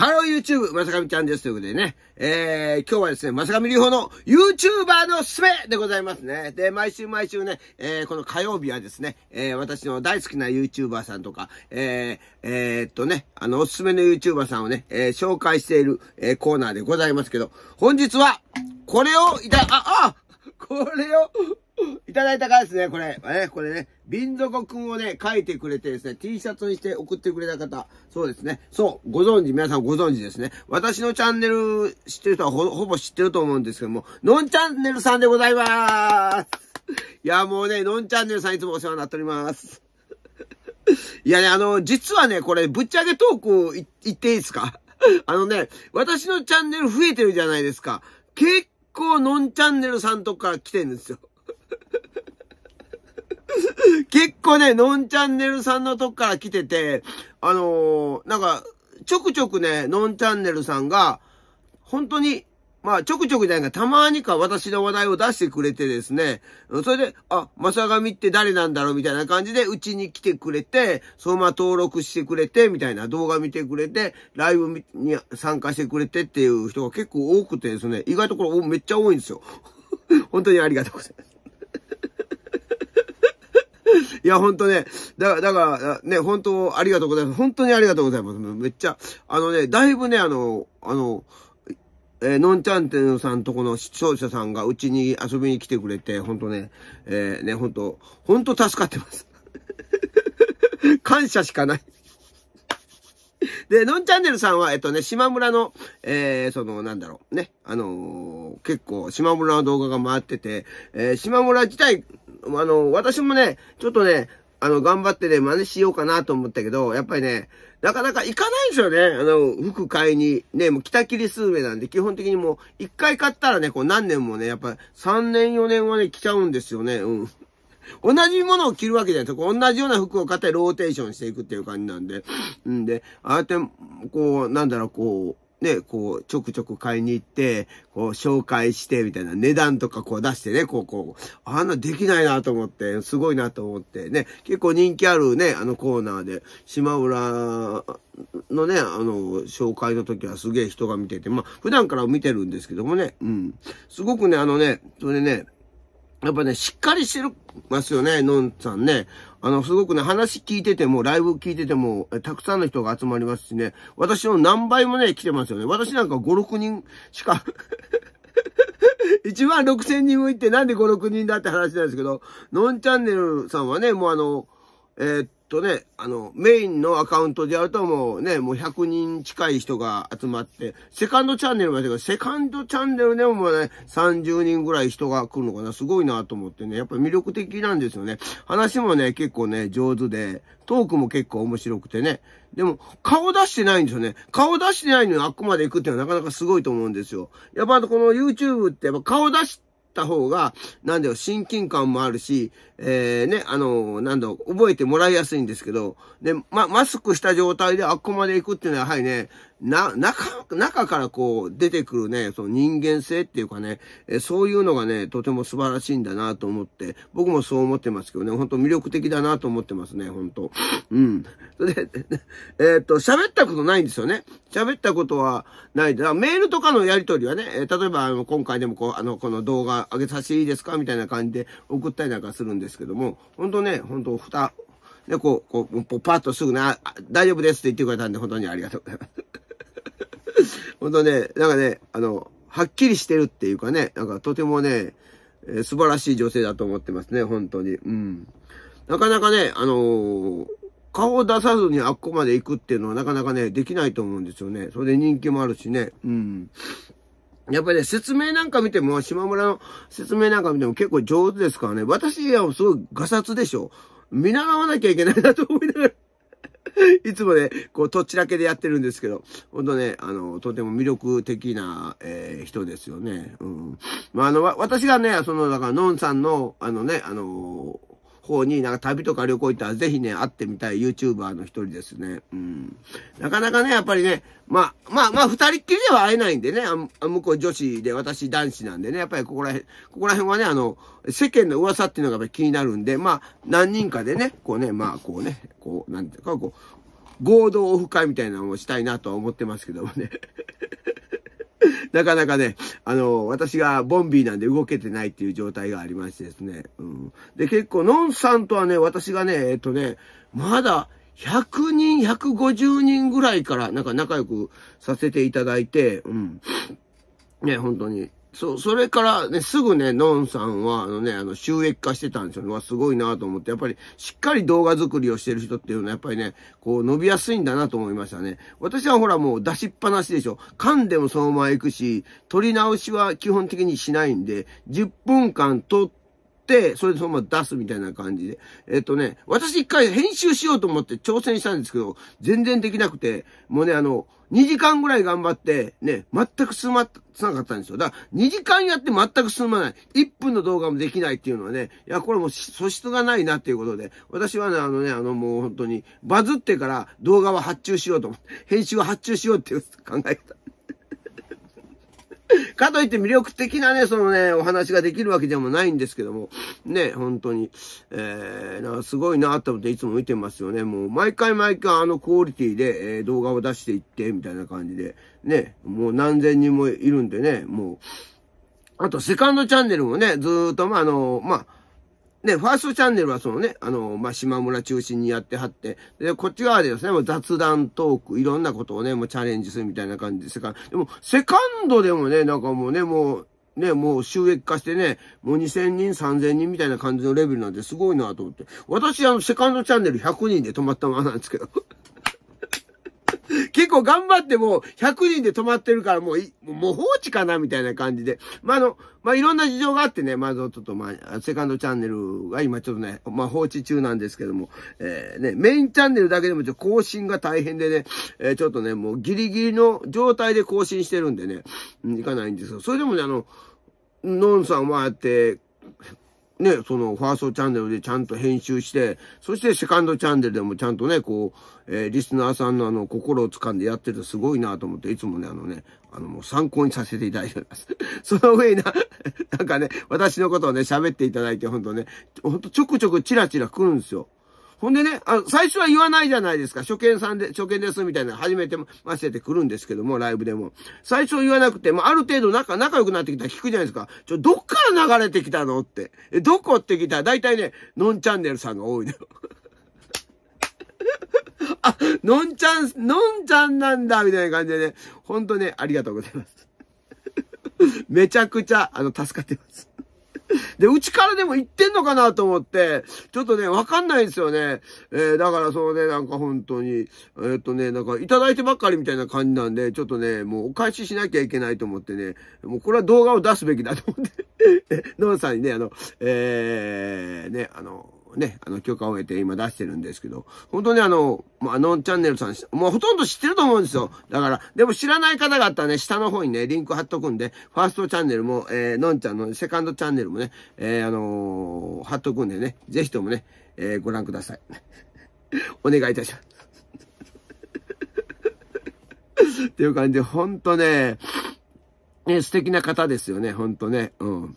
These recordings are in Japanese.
ハロー YouTube! まさかみちゃんです。ということでね、えー、今日はですね、まさかみりほの YouTuber のすすめでございますね。で、毎週毎週ね、えー、この火曜日はですね、えー、私の大好きな YouTuber さんとか、えー、えー、っとね、あの、おすすめの YouTuber さんをね、えー、紹介している、えー、コーナーでございますけど、本日は、これをいた、あ、あこれをだいた方ですね、これ。え、これね、瓶底くんをね、書いてくれてですね、T シャツにして送ってくれた方、そうですね。そう、ご存知、皆さんご存知ですね。私のチャンネル知ってる人はほぼ知ってると思うんですけども、のんチャンネルさんでございまーす いや、もうね、のんチャンネルさんいつもお世話になっております。いやね、あの、実はね、これ、ぶっちゃけトーク言っていいですか あのね、私のチャンネル増えてるじゃないですか。結構、のんチャンネルさんとか来てるんですよ。結構ね、のんチャンネルさんのとこから来てて、あのー、なんか、ちょくちょくね、のんチャンネルさんが、本当に、まあ、ちょくちょくじゃないか、たまにか私の話題を出してくれてですね、それで、あ、まさがみって誰なんだろうみたいな感じで、うちに来てくれて、そのまま登録してくれて、みたいな動画見てくれて、ライブに参加してくれてっていう人が結構多くてですね、意外とこれめっちゃ多いんですよ。本当にありがとうございます。いや、ほんとね、だ、だから、ね、本当ありがとうございます。本当にありがとうございます。めっちゃ、あのね、だいぶね、あの、あの、えー、のんちゃんてんさんとこの視聴者さんがうちに遊びに来てくれて、ほんとね、えー、ね、ほんと、ほんと助かってます。感謝しかないで、のんちゃんねるさんは、えっとね、島村の、えー、その、なんだろう、ね、あのー、結構、島村の動画が回ってて、えー、島村自体、あの私もね、ちょっとね、あの、頑張ってね、真似しようかなと思ったけど、やっぱりね、なかなか行かないんですよね。あの、服買いに。ね、もう北切りスーメなんで、基本的にもう、一回買ったらね、こう何年もね、やっぱ3年4年はね、来ちゃうんですよね。うん。同じものを着るわけじゃない。同じような服を買ってローテーションしていくっていう感じなんで。んで、ああやって、こう、なんだろう、こう、ね、こう、ちょくちょく買いに行って、こう、紹介して、みたいな、値段とかこう出してね、こう、こう、あんなできないなと思って、すごいなと思ってね、結構人気あるね、あのコーナーで、島浦のね、あの、紹介の時はすげえ人が見てて、まあ、普段から見てるんですけどもね、うん。すごくね、あのね、それね、やっぱね、しっかりしてるますよね、のんさんね。あの、すごくね、話聞いてても、ライブ聞いてても、たくさんの人が集まりますしね、私の何倍もね、来てますよね。私なんか5、6人しか1 万6千人もいって、なんで5、6人だって話なんですけど、のんチャンネルさんはね、もうあの、えー、っとね、あの、メインのアカウントでやるともうね、もう100人近い人が集まって、セカンドチャンネルまでが、セカンドチャンネルでもまね、30人ぐらい人が来るのかな、すごいなと思ってね、やっぱり魅力的なんですよね。話もね、結構ね、上手で、トークも結構面白くてね。でも、顔出してないんですよね。顔出してないのにあっこまで行くっていうのはなかなかすごいと思うんですよ。やっぱこの YouTube ってやっぱ顔出して、った方が、なんだよ、親近感もあるし、えー、ね、あの、なんだ覚えてもらいやすいんですけど、で、ま、マスクした状態であっこまで行くっていうのは、やはりね、な、中、中からこう出てくるね、その人間性っていうかね、えそういうのがね、とても素晴らしいんだなと思って、僕もそう思ってますけどね、本当魅力的だなと思ってますね、本当うん。それで、えー、っと、喋ったことないんですよね。喋ったことはないだからメールとかのやりとりはね、え例えばあの今回でもこう、あの、この動画上げさせていいですかみたいな感じで送ったりなんかするんですけども、本当ね、本当蓋、ね、こう、こう、パッとすぐな、大丈夫ですって言ってくれたんで、本当にありがとうございます。本当ね、なんかね、あの、はっきりしてるっていうかね、なんかとてもね、えー、素晴らしい女性だと思ってますね、本当に。うん。なかなかね、あのー、顔を出さずにあっこまで行くっていうのはなかなかね、できないと思うんですよね。それで人気もあるしね。うん。やっぱりね、説明なんか見ても、島村の説明なんか見ても結構上手ですからね。私はすごいガサツでしょ。見習わなきゃいけないなと思いながら。いつもね、こう、とっちらけでやってるんですけど、ほんとね、あの、とても魅力的な、えー、人ですよね。うん。まあ、あの、私がね、その、だから、のんさんの、あのね、あのー方になんか旅とか旅行行ったらぜひね、会ってみたい YouTuber の一人ですね。うん。なかなかね、やっぱりね、まあ、まあ、まあ、二人っきりでは会えないんでね、あ向こう女子で私男子なんでね、やっぱりここら辺、ここら辺はね、あの、世間の噂っていうのがやっぱり気になるんで、まあ、何人かでね、こうね、まあ、こうね、こう、なんていうか、こう、合同オフ会みたいなのをしたいなとは思ってますけどもね。なかなかね、あの、私がボンビーなんで動けてないっていう状態がありましてですね。うん。で、結構、ノンさんとはね、私がね、えっとね、まだ、100人、150人ぐらいから、なんか仲良くさせていただいて、うん。ね、本当に。そう、それからね、すぐね、ノンさんは、あのね、あの、収益化してたんですよね。わ、すごいなと思って、やっぱり、しっかり動画作りをしてる人っていうのは、やっぱりね、こう、伸びやすいんだなと思いましたね。私はほら、もう出しっぱなしでしょ。噛んでもそのまま行くし、撮り直しは基本的にしないんで、10分間撮って、、それでそのまま出すみたいな感じで。えっとね、私一回編集しようと思って挑戦したんですけど、全然できなくて、もうね、あの、2時間ぐらい頑張って、ね、全く進ま、つなかったんですよ。だから、2時間やって全く進まない。1分の動画もできないっていうのはね、いや、これもう素質がないなっていうことで、私はね、あのね、あのもう本当に、バズってから動画は発注しようと思って、編集は発注しようっていう考え方。かといって魅力的なね、そのね、お話ができるわけでもないんですけども、ね、本当に、えー、なんかすごいなと思っていつも見てますよね。もう、毎回毎回あのクオリティで、えー、動画を出していって、みたいな感じで、ね、もう何千人もいるんでね、もう、あと、セカンドチャンネルもね、ずーっと、まあ、あの、まあ、で、ファーストチャンネルはそのね、あの、まあ、島村中心にやってはって、で、こっち側でですね、もう雑談トーク、いろんなことをね、もうチャレンジするみたいな感じで、セカンド、でも、セカンドでもね、なんかもうね、もう、ね、もう収益化してね、もう2000人、3000人みたいな感じのレベルなんですごいなと思って。私、あの、セカンドチャンネル100人で止まったままなんですけど。結構頑張ってもう100人で止まってるからもう、もう放置かなみたいな感じで。まあ、あの、まあ、いろんな事情があってね、まあ、ちょっとまあ、セカンドチャンネルが今ちょっとね、まあ、放置中なんですけども、えー、ね、メインチャンネルだけでもちょっと更新が大変でね、えー、ちょっとね、もうギリギリの状態で更新してるんでね、いかないんですけど、それでもね、あの、ノンさんはあって、ね、そのファーストチャンネルでちゃんと編集して、そしてセカンドチャンネルでもちゃんとね、こう、えー、リスナーさんのあの、心を掴んでやってる。すごいなと思って、いつもね、あのね、あの、もう参考にさせていただいております。その上にな、なんかね、私のことをね、喋っていただいて、ほんとね、ほんとちょくちょくチラチラ来るんですよ。ほんでね、あ最初は言わないじゃないですか。初見さんで、初見ですみたいな、初めてましてて来るんですけども、ライブでも。最初は言わなくて、まあ、ある程度仲、仲良くなってきたら聞くじゃないですか。ちょ、どっから流れてきたのって。え、どこって聞いたら、だいたいね、のんチャンネルさんが多いの。よ。あ、のんちゃん、のんちゃんなんだ、みたいな感じでね。ほんとね、ありがとうございます。めちゃくちゃ、あの、助かってます。で、うちからでも行ってんのかなと思って、ちょっとね、わかんないんですよね。えー、だからそのね、なんか本当に、えー、っとね、なんかいただいてばっかりみたいな感じなんで、ちょっとね、もうお返ししなきゃいけないと思ってね、もうこれは動画を出すべきだと思って、ノンさんにね、あの、えー、ね、あの、ね、あの、許可を得て今出してるんですけど、本当にあの、まあ、ノンチャンネルさん、もうほとんど知ってると思うんですよ。だから、でも知らない方々ね、下の方にね、リンク貼っとくんで、ファーストチャンネルも、えー、のんちゃんのセカンドチャンネルもね、えー、あのー、貼っとくんでね、ぜひともね、えー、ご覧ください。お願いいたします。っていう感じで、ほんとね、ね、素敵な方ですよね、ほんとね。うん。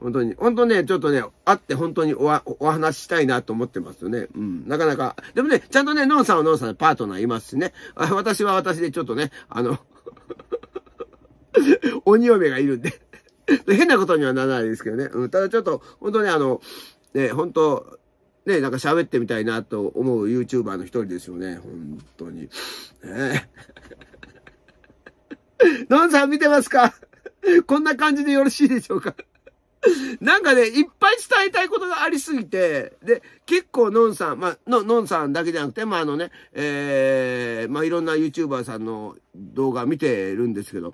本当に、本当ね、ちょっとね、会って本当におお話ししたいなと思ってますよね。うん、なかなか。でもね、ちゃんとね、ノンさんはノンさんでパートナーいますしね。あ私は私でちょっとね、あの鬼嫁 がいるんで 変なことにはならないですけどね。うん、ただちょっと、本当にあの、ね、本当、ね、なんか喋ってみたいなと思う YouTuber の一人ですよね。本当に。ね、ノンさん見てますかこんな感じでよろしいでしょうか なんかね、いっぱい伝えたいことがありすぎて、で、結構のんさん、まあ、の、のんさんだけじゃなくて、まあ、あのね、えー、まあ、いろんな YouTuber さんの動画見てるんですけど、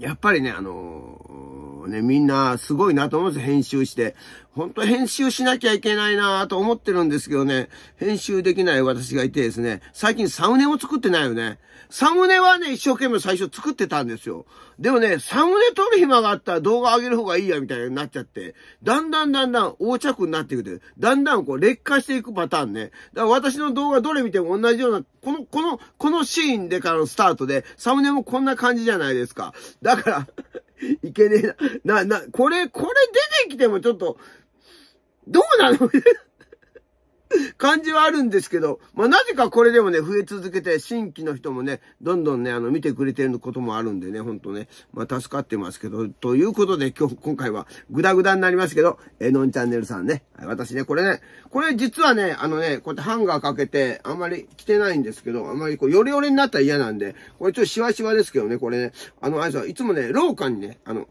やっぱりね、あのーもうね、みんなすごいなと思うんですよ、編集して。本当編集しなきゃいけないなと思ってるんですけどね、編集できない私がいてですね、最近サムネを作ってないよね。サムネはね、一生懸命最初作ってたんですよ。でもね、サムネ撮る暇があったら動画上げる方がいいや、みたいになっちゃって、だんだんだんだん横着になってくる。だんだんこう劣化していくパターンね。だから私の動画どれ見ても同じような、この、この、このシーンでからのスタートで、サムネもこんな感じじゃないですか。だから いけねえな。な、な、これ、これ出てきてもちょっと、どうなの感じはあるんですけど、まあ、なぜかこれでもね、増え続けて、新規の人もね、どんどんね、あの、見てくれてることもあるんでね、ほんとね、まあ、助かってますけど、ということで、今日、今回は、グダグダになりますけど、えのんチャンネルさんね、私ね、これね、これ実はね、あのね、こうやってハンガーかけて、あんまり着てないんですけど、あんまりこう、ヨレヨレになったら嫌なんで、これちょっとシワシワですけどね、これね、あの、あいつはいつもね、廊下にね、あの、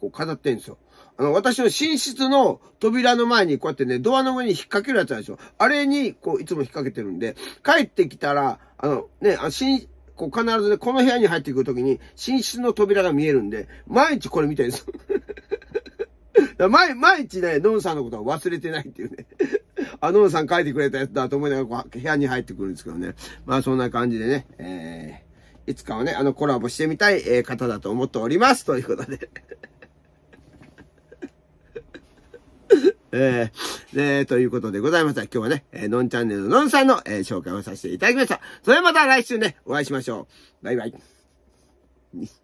こう飾ってんですよ。あの、私の寝室の扉の前にこうやってね、ドアの上に引っ掛けるやつあるでしょ。あれに、こう、いつも引っ掛けてるんで、帰ってきたら、あの、ね、あ寝、こう必ずね、この部屋に入ってくるときに、寝室の扉が見えるんで、毎日これ見てるんです。毎、毎日ね、ノンさんのことは忘れてないっていうね。あ、ノンさん書いてくれたやつだと思いながら、部屋に入ってくるんですけどね。まあ、そんな感じでね、えー、いつかはね、あの、コラボしてみたい、えー、方だと思っております。ということでえー、えということでございました。今日はね、えー、のんチャンネルののんさんの、えー、紹介をさせていただきました。それではまた来週ね、お会いしましょう。バイバイ。